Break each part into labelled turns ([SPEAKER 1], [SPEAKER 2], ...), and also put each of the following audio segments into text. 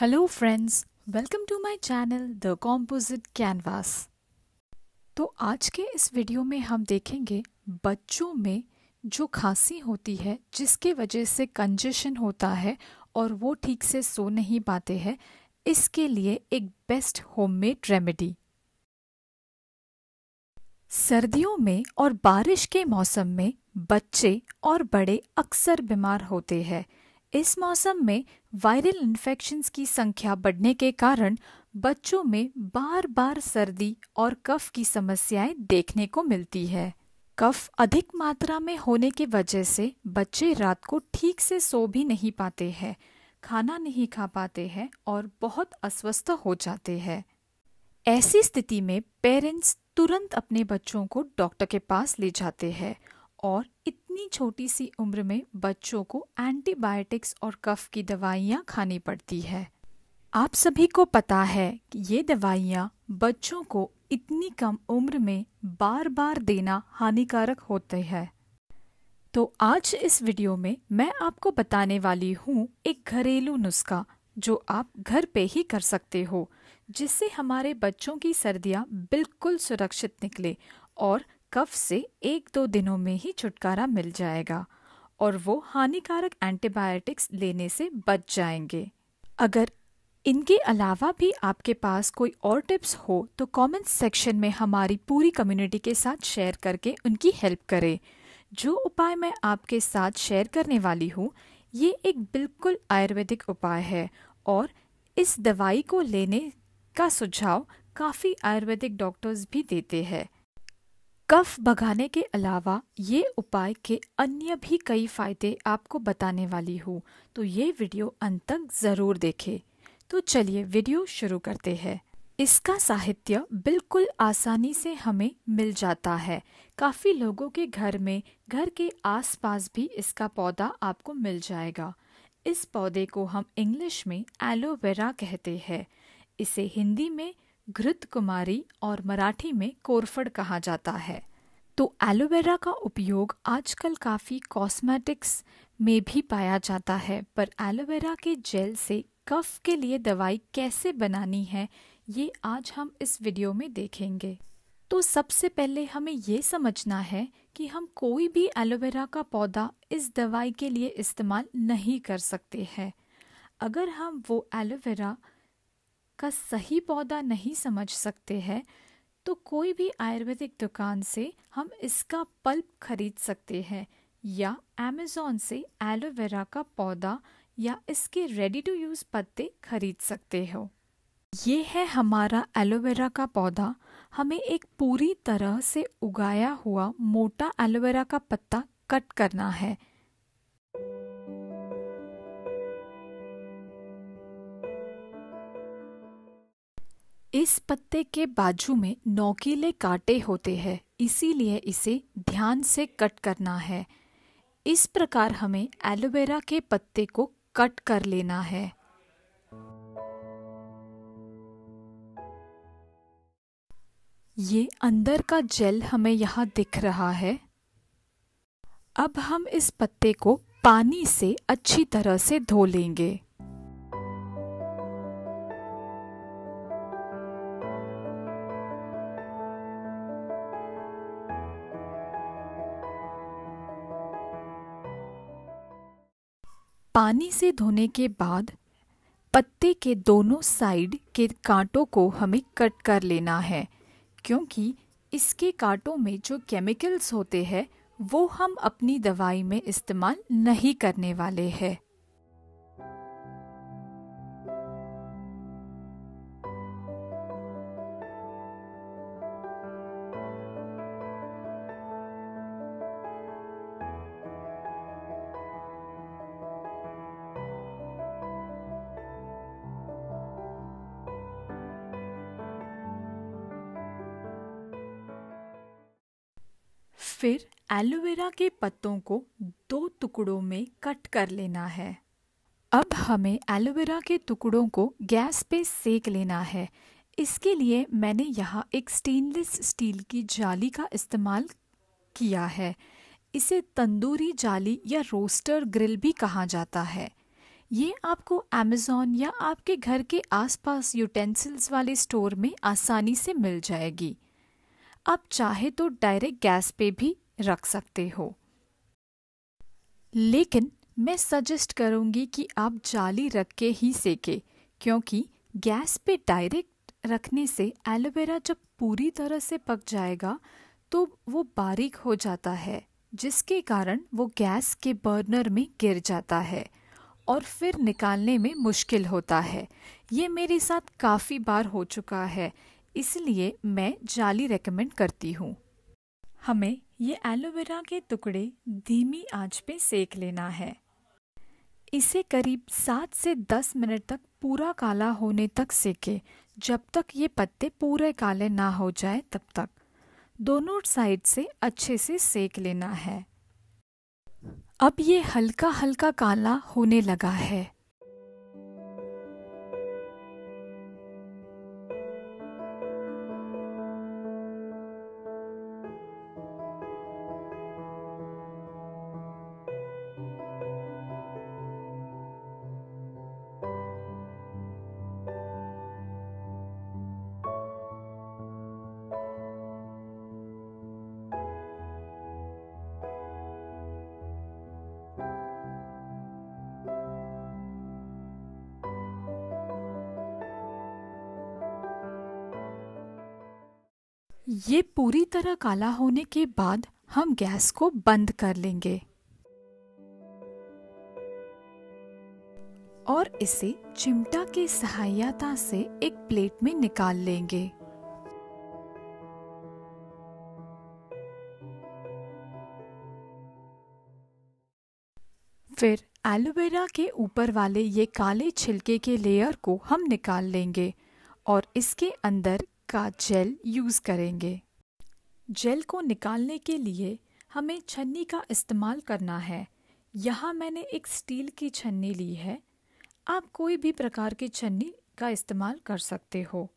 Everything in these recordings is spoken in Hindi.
[SPEAKER 1] Hello friends welcome to my channel the composite canvas तो आज के इस वीडियो में हम देखेंगे बच्चों में जो खांसी होती है जिसके वजह से कंजेशन होता है और वो ठीक से सो नहीं पाते हैं इसके लिए एक बेस्ट होममेड रेमेडी सर्दियों में और बारिश के मौसम में बच्चे और बड़े अक्सर बीमार होते हैं इस मौसम में वायरल इन्फेक्शन की संख्या बढ़ने के कारण बच्चों में बार बार सर्दी और कफ की समस्याएं देखने को मिलती है कफ अधिक मात्रा में होने की वजह से बच्चे रात को ठीक से सो भी नहीं पाते हैं खाना नहीं खा पाते हैं और बहुत अस्वस्थ हो जाते हैं ऐसी स्थिति में पेरेंट्स तुरंत अपने बच्चों को डॉक्टर के पास ले जाते हैं और इतनी छोटी सी उम्र में बच्चों को एंटीबायोटिक्स और कफ की दवाइयाँ खानी पड़ती है आप सभी को पता है कि ये दवाइयाँ बच्चों को इतनी कम उम्र में बार बार देना हानिकारक होते हैं तो आज इस वीडियो में मैं आपको बताने वाली हूँ एक घरेलू नुस्खा जो आप घर पे ही कर सकते हो जिससे हमारे बच्चों की सर्दियाँ बिल्कुल सुरक्षित निकले और कफ से एक दो दिनों में ही छुटकारा मिल जाएगा और वो हानिकारक एंटीबायोटिक्स लेने से बच जाएंगे अगर इनके अलावा भी आपके पास कोई और टिप्स हो तो कमेंट सेक्शन में हमारी पूरी कम्युनिटी के साथ शेयर करके उनकी हेल्प करें जो उपाय मैं आपके साथ शेयर करने वाली हूँ ये एक बिल्कुल आयुर्वेदिक उपाय है और इस दवाई को लेने का सुझाव काफ़ी आयुर्वेदिक डॉक्टर्स भी देते हैं कफ भगाने के अलावा ये उपाय के अन्य भी कई फ़ायदे आपको बताने वाली हूँ तो ये वीडियो अंत तक ज़रूर देखें तो चलिए वीडियो शुरू करते हैं इसका साहित्य बिल्कुल आसानी से हमें मिल जाता है काफ़ी लोगों के घर में घर के आसपास भी इसका पौधा आपको मिल जाएगा इस पौधे को हम इंग्लिश में एलोवेरा कहते हैं इसे हिंदी में घृत कुमारी और मराठी में कोरफड़ कहा जाता है तो एलोवेरा का उपयोग आजकल काफ़ी कॉस्मेटिक्स में भी पाया जाता है पर एलोवेरा के जेल से कफ के लिए दवाई कैसे बनानी है ये आज हम इस वीडियो में देखेंगे तो सबसे पहले हमें ये समझना है कि हम कोई भी एलोवेरा का पौधा इस दवाई के लिए इस्तेमाल नहीं कर सकते हैं अगर हम वो एलोवेरा का सही पौधा नहीं समझ सकते हैं तो कोई भी आयुर्वेदिक दुकान से हम इसका पल्प खरीद सकते हैं या अमेज़ोन से एलोवेरा का पौधा या इसके रेडी टू यूज़ पत्ते खरीद सकते हो ये है हमारा एलोवेरा का पौधा हमें एक पूरी तरह से उगाया हुआ मोटा एलोवेरा का पत्ता कट करना है इस पत्ते के बाजू में नोकीले कांटे होते हैं इसीलिए इसे ध्यान से कट करना है इस प्रकार हमें एलोवेरा के पत्ते को कट कर लेना है ये अंदर का जेल हमें यहाँ दिख रहा है अब हम इस पत्ते को पानी से अच्छी तरह से धो लेंगे पानी से धोने के बाद पत्ते के दोनों साइड के कांटों को हमें कट कर लेना है क्योंकि इसके कांटों में जो केमिकल्स होते हैं वो हम अपनी दवाई में इस्तेमाल नहीं करने वाले हैं फिर एलोवेरा के पत्तों को दो टुकड़ों में कट कर लेना है अब हमें एलोवेरा के टुकड़ों को गैस पे सेक लेना है इसके लिए मैंने यहाँ एक स्टेनलेस स्टील की जाली का इस्तेमाल किया है इसे तंदूरी जाली या रोस्टर ग्रिल भी कहा जाता है ये आपको अमेजोन या आपके घर के आसपास यूटेंसिल्स वाले स्टोर में आसानी से मिल जाएगी आप चाहे तो डायरेक्ट गैस पे भी रख सकते हो लेकिन मैं सजेस्ट करूंगी कि आप जाली रख के ही सेके क्योंकि गैस पे डायरेक्ट रखने से एलोवेरा जब पूरी तरह से पक जाएगा तो वो बारीक हो जाता है जिसके कारण वो गैस के बर्नर में गिर जाता है और फिर निकालने में मुश्किल होता है ये मेरे साथ काफ़ी बार हो चुका है इसलिए मैं जाली रेकमेंड करती हूँ हमें ये एलोवेरा के टुकड़े धीमी आंच पे सेक लेना है इसे करीब सात से दस मिनट तक पूरा काला होने तक सेके जब तक ये पत्ते पूरे काले ना हो जाए तब तक दोनों साइड से अच्छे से सेक लेना है अब ये हल्का हल्का काला होने लगा है ये पूरी तरह काला होने के बाद हम गैस को बंद कर लेंगे और इसे चिमटा के सहायता से एक प्लेट में निकाल लेंगे फिर एलोवेरा के ऊपर वाले ये काले छिलके के लेयर को हम निकाल लेंगे और इसके अंदर का जेल यूज़ करेंगे जेल को निकालने के लिए हमें छन्नी का इस्तेमाल करना है यहाँ मैंने एक स्टील की छन्नी ली है आप कोई भी प्रकार की छन्नी का इस्तेमाल कर सकते हो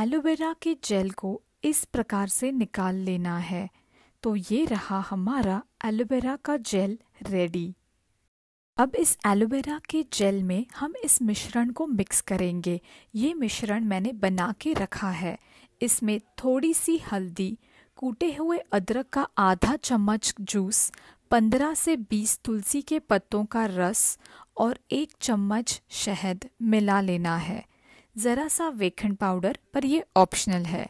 [SPEAKER 1] एलोवेरा के जेल को इस प्रकार से निकाल लेना है तो ये रहा हमारा एलोवेरा का जेल रेडी अब इस एलोवेरा के जेल में हम इस मिश्रण को मिक्स करेंगे ये मिश्रण मैंने बना के रखा है इसमें थोड़ी सी हल्दी कूटे हुए अदरक का आधा चम्मच जूस 15 से 20 तुलसी के पत्तों का रस और एक चम्मच शहद मिला लेना है ज़रा सा वेखन पाउडर पर यह ऑप्शनल है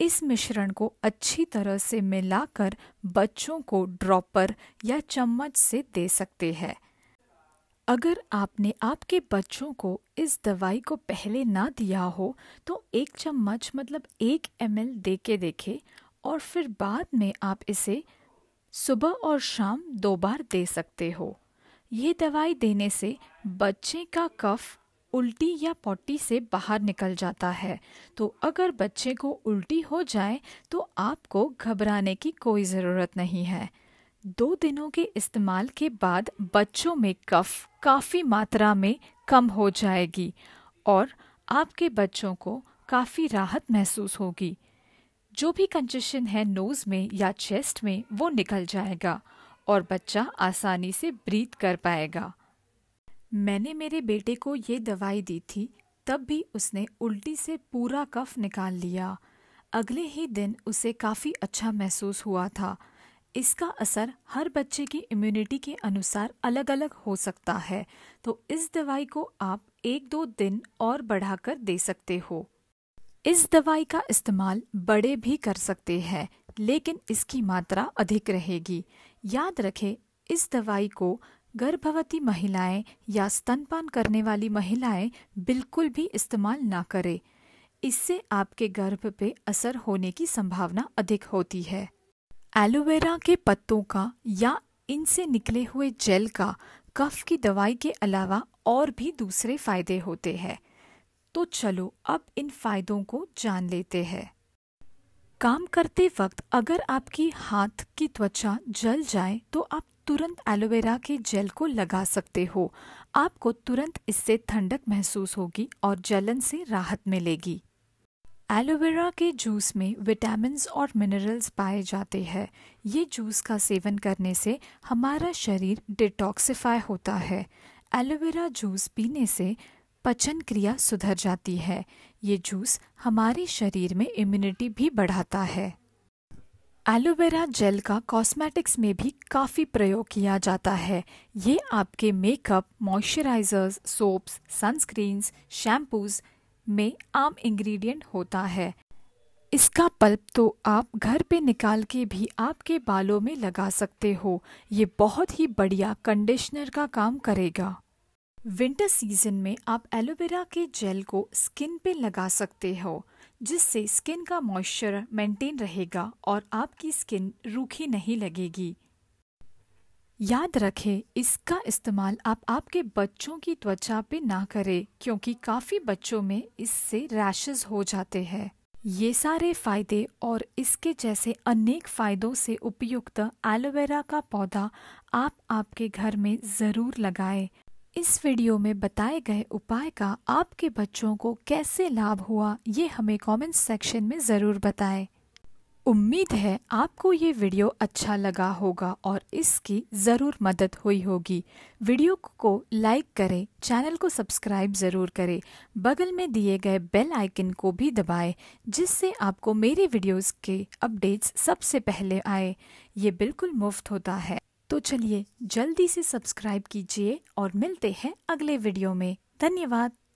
[SPEAKER 1] इस मिश्रण को अच्छी तरह से मिलाकर बच्चों को ड्रॉपर या चम्मच से दे सकते हैं अगर आपने आपके बच्चों को इस दवाई को पहले ना दिया हो तो एक चम्मच मतलब एक एम एल दे के देखे और फिर बाद में आप इसे सुबह और शाम दो बार दे सकते हो ये दवाई देने से बच्चे का कफ उल्टी या पॉटी से बाहर निकल जाता है तो अगर बच्चे को उल्टी हो जाए तो आपको घबराने की कोई ज़रूरत नहीं है दो दिनों के इस्तेमाल के बाद बच्चों में कफ काफ़ी मात्रा में कम हो जाएगी और आपके बच्चों को काफ़ी राहत महसूस होगी जो भी कंजेशन है नोज़ में या चेस्ट में वो निकल जाएगा और बच्चा आसानी से ब्रीथ कर पाएगा मैंने मेरे बेटे को ये दवाई दी थी तब भी उसने उल्टी से पूरा कफ निकाल लिया अगले ही दिन उसे काफ़ी अच्छा महसूस हुआ था इसका असर हर बच्चे की इम्यूनिटी के अनुसार अलग अलग हो सकता है तो इस दवाई को आप एक दो दिन और बढ़ाकर दे सकते हो इस दवाई का इस्तेमाल बड़े भी कर सकते हैं लेकिन इसकी मात्रा अधिक रहेगी याद रखें इस दवाई को गर्भवती महिलाएं या स्तनपान करने वाली महिलाएं बिल्कुल भी इस्तेमाल ना करें इससे आपके गर्भ पे असर होने की संभावना अधिक होती है एलोवेरा के पत्तों का या इनसे निकले हुए जेल का कफ की दवाई के अलावा और भी दूसरे फायदे होते हैं तो चलो अब इन फायदों को जान लेते हैं काम करते वक्त अगर आपकी हाथ की त्वचा जल जाए तो आप तुरंत एलोवेरा के जेल को लगा सकते हो आपको तुरंत इससे ठंडक महसूस होगी और जलन से राहत मिलेगी एलोवेरा के जूस में विटामिन और मिनरल्स पाए जाते हैं ये जूस का सेवन करने से हमारा शरीर डिटॉक्सिफाई होता है एलोवेरा जूस पीने से पचन क्रिया सुधर जाती है ये जूस हमारे शरीर में इम्यूनिटी भी बढ़ाता है एलोवेरा जेल का कॉस्मेटिक्स में भी काफ़ी प्रयोग किया जाता है ये आपके makeup moisturisers soaps sunscreens shampoos में आम इंग्रेडिएंट होता है इसका पल्प तो आप घर पे निकाल के भी आपके बालों में लगा सकते हो ये बहुत ही बढ़िया कंडीशनर का काम करेगा विंटर सीजन में आप एलोवेरा के जेल को स्किन पे लगा सकते हो जिससे स्किन का मॉइस्चर मेंटेन रहेगा और आपकी स्किन रूखी नहीं लगेगी याद रखें इसका इस्तेमाल आप आपके बच्चों की त्वचा पे ना करें क्योंकि काफ़ी बच्चों में इससे रैशेस हो जाते हैं ये सारे फायदे और इसके जैसे अनेक फायदों से उपयुक्त एलोवेरा का पौधा आप आपके घर में ज़रूर लगाएं इस वीडियो में बताए गए उपाय का आपके बच्चों को कैसे लाभ हुआ ये हमें कमेंट सेक्शन में ज़रूर बताएं। उम्मीद है आपको ये वीडियो अच्छा लगा होगा और इसकी ज़रूर मदद हुई होगी वीडियो को लाइक करें चैनल को सब्सक्राइब ज़रूर करें बगल में दिए गए बेल आइकन को भी दबाएं जिससे आपको मेरे वीडियोस के अपडेट्स सबसे पहले आए ये बिल्कुल मुफ्त होता है तो चलिए जल्दी से सब्सक्राइब कीजिए और मिलते हैं अगले वीडियो में धन्यवाद